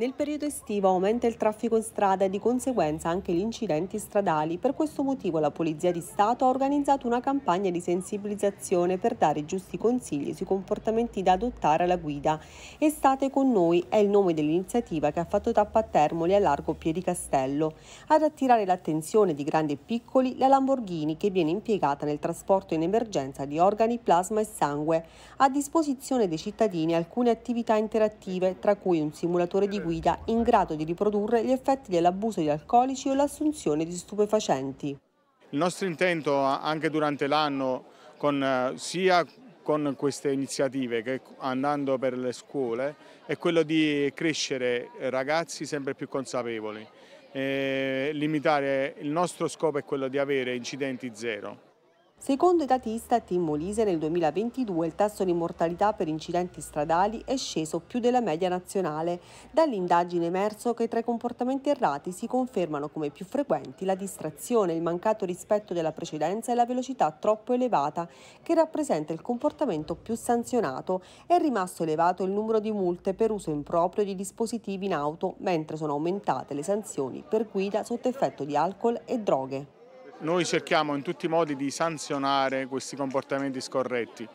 Nel periodo estivo aumenta il traffico in strada e di conseguenza anche gli incidenti stradali. Per questo motivo la Polizia di Stato ha organizzato una campagna di sensibilizzazione per dare giusti consigli sui comportamenti da adottare alla guida. Estate con noi è il nome dell'iniziativa che ha fatto tappa a Termoli a largo Piedicastello. Ad attirare l'attenzione di grandi e piccoli la Lamborghini che viene impiegata nel trasporto in emergenza di organi, plasma e sangue. A disposizione dei cittadini alcune attività interattive tra cui un simulatore di guida guida in grado di riprodurre gli effetti dell'abuso di alcolici o l'assunzione di stupefacenti. Il nostro intento anche durante l'anno, eh, sia con queste iniziative che andando per le scuole, è quello di crescere ragazzi sempre più consapevoli. E eh, limitare, il nostro scopo è quello di avere incidenti zero. Secondo i dati Istat in Molise nel 2022 il tasso di mortalità per incidenti stradali è sceso più della media nazionale. Dall'indagine è emerso che tra i comportamenti errati si confermano come più frequenti la distrazione, il mancato rispetto della precedenza e la velocità troppo elevata, che rappresenta il comportamento più sanzionato. È rimasto elevato il numero di multe per uso improprio di dispositivi in auto, mentre sono aumentate le sanzioni per guida sotto effetto di alcol e droghe. Noi cerchiamo in tutti i modi di sanzionare questi comportamenti scorretti,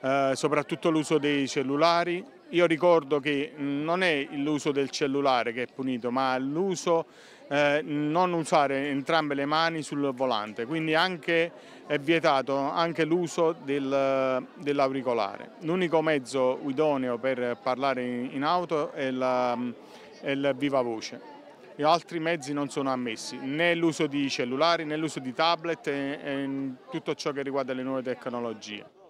eh, soprattutto l'uso dei cellulari. Io ricordo che non è l'uso del cellulare che è punito, ma l'uso eh, non usare entrambe le mani sul volante, quindi anche, è vietato anche l'uso del, dell'auricolare. L'unico mezzo idoneo per parlare in, auto è, la, è il viva voce altri mezzi non sono ammessi, né l'uso di cellulari né l'uso di tablet e, e tutto ciò che riguarda le nuove tecnologie.